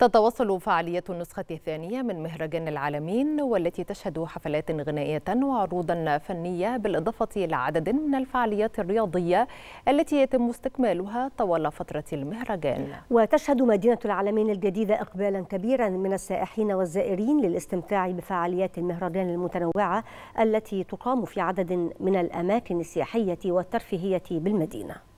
تتواصل فعالية النسخة الثانية من مهرجان العالمين والتي تشهد حفلات غنائية وعروضا فنية بالإضافة إلى عدد من الفعاليات الرياضية التي يتم استكمالها طوال فترة المهرجان وتشهد مدينة العالمين الجديدة إقبالا كبيرا من السائحين والزائرين للاستمتاع بفعاليات المهرجان المتنوعة التي تقام في عدد من الأماكن السياحية والترفيهية بالمدينة